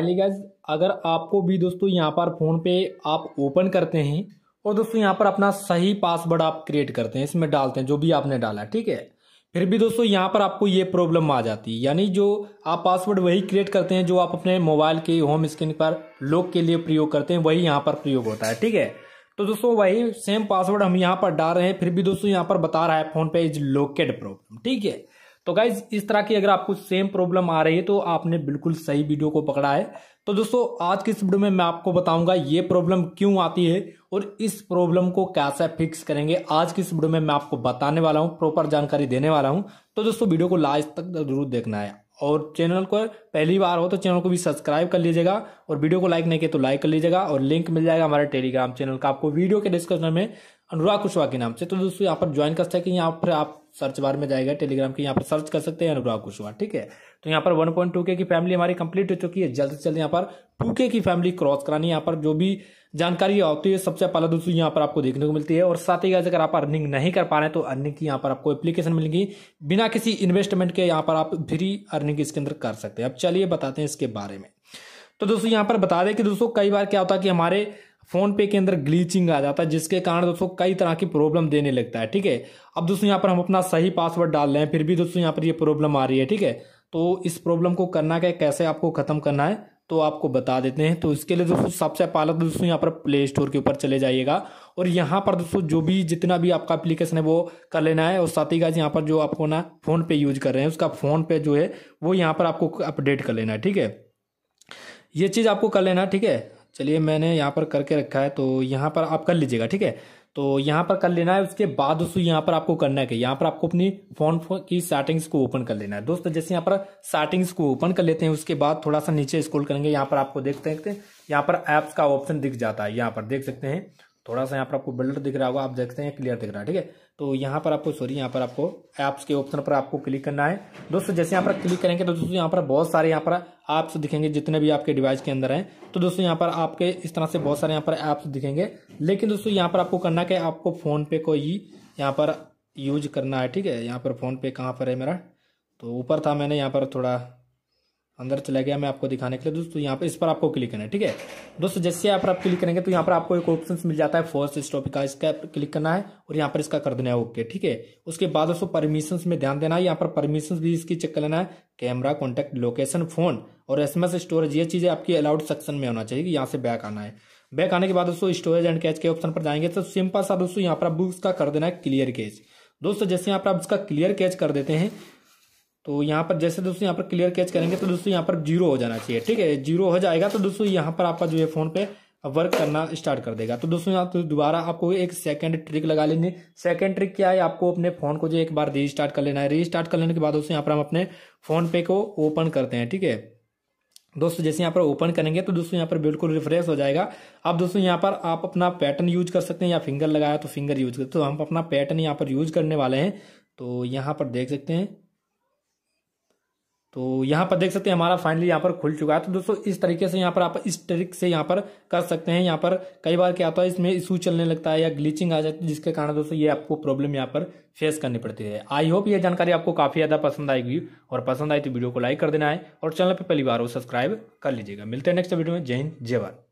finally guys अगर आपको भी दोस्तों यहाँ पर फ़ोन पे आप ओपन करते हैं और दोस्तों यहाँ पर अपना सही पासवर्ड आप क्रिएट करते हैं इसमें डालते हैं जो भी आपने डाला ठीक है फिर भी दोस्तों यहाँ पर आपको ये प्रॉब्लम आ जाती है यानी जो आप पासवर्ड वही क्रिएट करते हैं जो आप अपने मोबाइल के होम स्क्रीन पर लॉक के लिए प्रयोग करते हैं वही यहाँ पर प्रयोग होता है ठीक है तो दोस्तों वही सेम पासवर्ड हम यहाँ पर डाल रहे हैं फिर भी दोस्तों यहाँ पर बता रहा है फोन पे इज लोकेट प्रॉब्लम ठीक है तो गाइज इस तरह की अगर आपको सेम प्रॉब्लम आ रही है तो आपने बिल्कुल सही वीडियो को पकड़ा है तो दोस्तों आज की इस वीडियो में मैं आपको बताऊंगा ये प्रॉब्लम क्यों आती है और इस प्रॉब्लम को कैसे फिक्स करेंगे आज की इस वीडियो में मैं आपको बताने वाला हूँ प्रॉपर जानकारी देने वाला हूँ तो दोस्तों वीडियो को लास्ट तक जरूर देखना है और चैनल को पहली बार हो तो चैनल को भी सब्सक्राइब कर लीजिएगा और वीडियो को लाइक नहीं किया तो लाइक कर लीजिएगा और लिंक मिल जाएगा हमारे टेलीग्राम चैनल का आपको वीडियो के डिस्क्रिप्शन में अनुराग कुशवाहा के नाम से तो दोस्तों यहाँ पर ज्वाइन कर सकते हैं यहाँ पर आप सर्च बार में जाएगा टेलीग्राम के यहाँ पर सर्च कर सकते हैं अनुराग कुशवाहा ठीक है तो यहाँ पर के की फैमिली हमारी कंप्लीट हो चुकी है जल्द से जल्द यहाँ पर के की फैमिली क्रॉस करानी यहाँ पर जो भी जानकारी होती है सबसे पहला दोस्तों यहाँ पर आपको देखने को मिलती है और साथ ही अगर आप अर्निंग नहीं कर पा रहे हैं तो अर्निंग की यहाँ पर आपको एप्लीकेशन मिलेगी बिना किसी इन्वेस्टमेंट के यहाँ पर आप फ्री अर्निंग इसके अंदर कर सकते हैं अब चलिए बताते हैं इसके बारे में तो दोस्तों यहाँ पर बता दें कि दोस्तों कई बार क्या होता है कि हमारे फोन पे के अंदर ग्लीचिंग आ जाता है जिसके कारण दोस्तों कई तरह की प्रॉब्लम देने लगता है ठीक है अब दोस्तों यहाँ पर हम अपना सही पासवर्ड डाल रहे हैं फिर भी दोस्तों यहाँ पर ये प्रॉब्लम आ रही है ठीक है तो इस प्रॉब्लम को करना क्या कैसे आपको ख़त्म करना है तो आपको बता देते हैं तो इसके लिए दोस्तों सबसे पहला तो दोस्तों यहाँ पर प्ले स्टोर के ऊपर चले जाइएगा और यहाँ पर दोस्तों जो भी जितना भी आपका एप्लीकेशन है वो कर लेना है और साथ ही गाज यहाँ पर जो आपको ना फ़ोन पे यूज कर रहे हैं उसका फ़ोन पे जो है वो यहाँ पर आपको अपडेट कर लेना है ठीक है ये चीज़ आपको कर लेना ठीक है चलिए मैंने यहाँ पर करके रखा है तो यहाँ पर आप कर लीजिएगा ठीक है तो यहाँ पर कर लेना है उसके बाद उसको यहाँ पर आपको करना है कि यहाँ पर आपको अपनी फोन की सेटिंग्स को ओपन कर लेना है दोस्तों जैसे यहाँ पर सेटिंग्स को ओपन कर लेते हैं उसके बाद थोड़ा सा नीचे स्क्रॉल करेंगे यहाँ पर आपको देखते हैं यहाँ पर ऐप्स का ऑप्शन दिख जाता है यहाँ पर देख सकते हैं थोड़ा सा यहाँ पर आपको बिल्डर दिख रहा होगा आप देखते हैं क्लियर दिख रहा है ठीक है तो यहाँ पर आपको सॉरी यहाँ पर आपको ऐप्स के ऑप्शन पर आपको क्लिक करना है दोस्तों जैसे यहाँ पर क्लिक करेंगे तो दोस्तों यहाँ पर बहुत सारे यहाँ पर ऐप्स दिखेंगे जितने भी आपके डिवाइस के अंदर हैं तो दोस्तों यहाँ पर आपके इस तरह से बहुत सारे यहाँ पर ऐप्स दिखेंगे लेकिन दोस्तों यहाँ पर आपको करना क्या आपको फ़ोनपे को ही यहाँ पर यूज करना है ठीक है यहाँ पर फ़ोनपे कहाँ पर है मेरा तो ऊपर था मैंने यहाँ पर थोड़ा अंदर चला गया मैं आपको दिखाने के लिए दोस्तों यहाँ पे इस पर आपको क्लिक करना है ठीक है दोस्तों जैसे आप आप क्लिक करेंगे तो यहाँ पर आपको एक ऑप्शन मिल जाता है फर्स्ट स्टॉपिक का इसका क्लिक करना है और यहाँ पर इसका कर देना है ओके ठीक है उसके बाद दोस्तों परमिशन में ध्यान देना है यहाँ पर परमिशन भी इसकी चेक कर लेना है कैमरा कॉन्टेक्ट लोकेशन फोन और एस स्टोरेज ये चीज़ें आपकी अलाउड सेक्शन में होना चाहिए कि यहाँ से बैक आना है बैक आने के बाद दोस्तों स्टोरेज एंड कैच के ऑप्शन पर जाएंगे तो सिंपल सा दोस्तों यहाँ पर आप बुक्स का कर देना है क्लियर कैच दोस्तों जैसे यहाँ पर आप इसका क्लियर कैच कर देते हैं तो यहाँ पर जैसे दोस्तों यहाँ पर क्लियर कैच करेंगे तो दोस्तों यहाँ पर जीरो हो जाना चाहिए ठीक है जीरो हो जाएगा तो दोस्तों यहाँ पर आपका जो है फोन पे वर्क करना स्टार्ट कर देगा तो दोस्तों यहाँ तो दोबारा आपको एक सेकंड ट्रिक लगा लेनी सेकंड ट्रिक क्या है आपको अपने फोन को जो एक बार रीस्टार्ट कर लेना है रीस्टार्ट कर लेने के बाद दोस्तों यहाँ पर हम अपने फोन पे को ओपन करते हैं ठीक है दोस्तों जैसे यहाँ पर ओपन करेंगे तो दोस्तों यहाँ पर बिल्कुल रिफ्रेश हो जाएगा अब दोस्तों यहाँ पर आप अपना पैटर्न यूज कर सकते हैं या फिंगर लगाया तो फिंगर यूज कर तो हम अपना पैटर्न यहाँ पर यूज करने वाले हैं तो यहाँ पर देख सकते हैं तो यहाँ पर देख सकते हैं हमारा फाइनली यहाँ पर खुल चुका है तो दोस्तों इस तरीके से यहाँ पर आप इस ट्रिक से यहाँ पर कर सकते हैं यहाँ पर कई बार क्या होता है इसमें इशू चलने लगता है या ग्लीचिंग आ जाती है जिसके कारण दोस्तों ये आपको प्रॉब्लम यहाँ पर फेस करनी पड़ती है आई होप ये जानकारी आपको काफ़ी ज़्यादा पसंद आएगी और पसंद आई तो वीडियो को लाइक कर देना है और चैनल पर पहली बार वो सब्सक्राइब कर लीजिएगा मिलते हैं नेक्स्ट वीडियो में जय हिंद जय भारत